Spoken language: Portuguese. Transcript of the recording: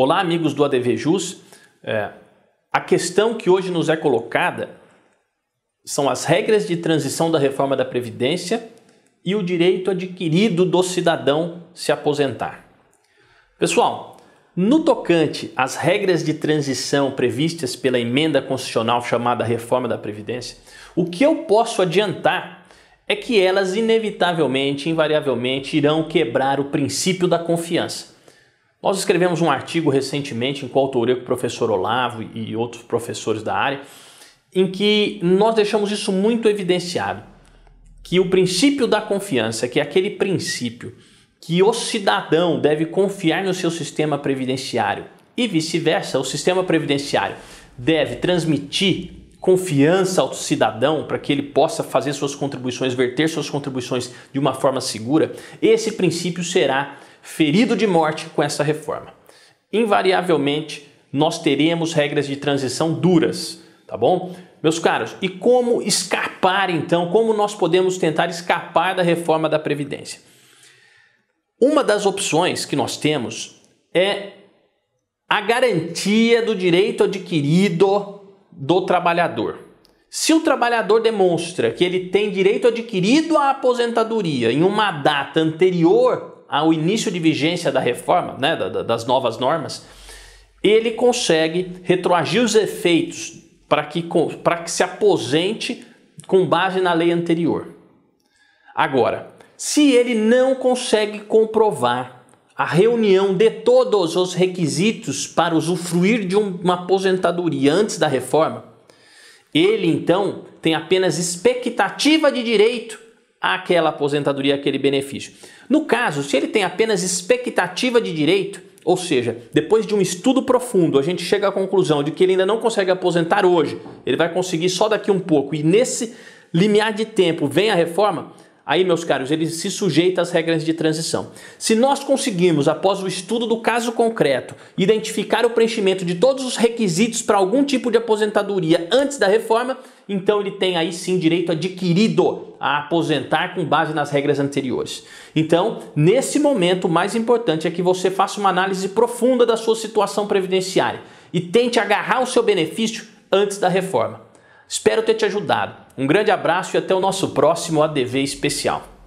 Olá, amigos do ADV Jus. É, a questão que hoje nos é colocada são as regras de transição da reforma da Previdência e o direito adquirido do cidadão se aposentar. Pessoal, no tocante às regras de transição previstas pela emenda constitucional chamada Reforma da Previdência, o que eu posso adiantar é que elas inevitavelmente, invariavelmente, irão quebrar o princípio da confiança. Nós escrevemos um artigo recentemente em coautoria com o professor Olavo e outros professores da área, em que nós deixamos isso muito evidenciado, que o princípio da confiança, que é aquele princípio que o cidadão deve confiar no seu sistema previdenciário e vice-versa, o sistema previdenciário deve transmitir confiança ao cidadão para que ele possa fazer suas contribuições, verter suas contribuições de uma forma segura, esse princípio será ferido de morte com essa reforma. Invariavelmente, nós teremos regras de transição duras, tá bom? Meus caros, e como escapar então? Como nós podemos tentar escapar da reforma da Previdência? Uma das opções que nós temos é a garantia do direito adquirido do trabalhador. Se o trabalhador demonstra que ele tem direito adquirido à aposentadoria em uma data anterior ao início de vigência da reforma, né, das novas normas, ele consegue retroagir os efeitos para que, para que se aposente com base na lei anterior. Agora, se ele não consegue comprovar a reunião de todos os requisitos para usufruir de uma aposentadoria antes da reforma, ele então tem apenas expectativa de direito aquela aposentadoria, aquele benefício. No caso, se ele tem apenas expectativa de direito, ou seja, depois de um estudo profundo, a gente chega à conclusão de que ele ainda não consegue aposentar hoje, ele vai conseguir só daqui um pouco, e nesse limiar de tempo vem a reforma, Aí, meus caros, ele se sujeita às regras de transição. Se nós conseguirmos, após o estudo do caso concreto, identificar o preenchimento de todos os requisitos para algum tipo de aposentadoria antes da reforma, então ele tem aí sim direito adquirido a aposentar com base nas regras anteriores. Então, nesse momento, o mais importante é que você faça uma análise profunda da sua situação previdenciária e tente agarrar o seu benefício antes da reforma. Espero ter te ajudado. Um grande abraço e até o nosso próximo ADV especial.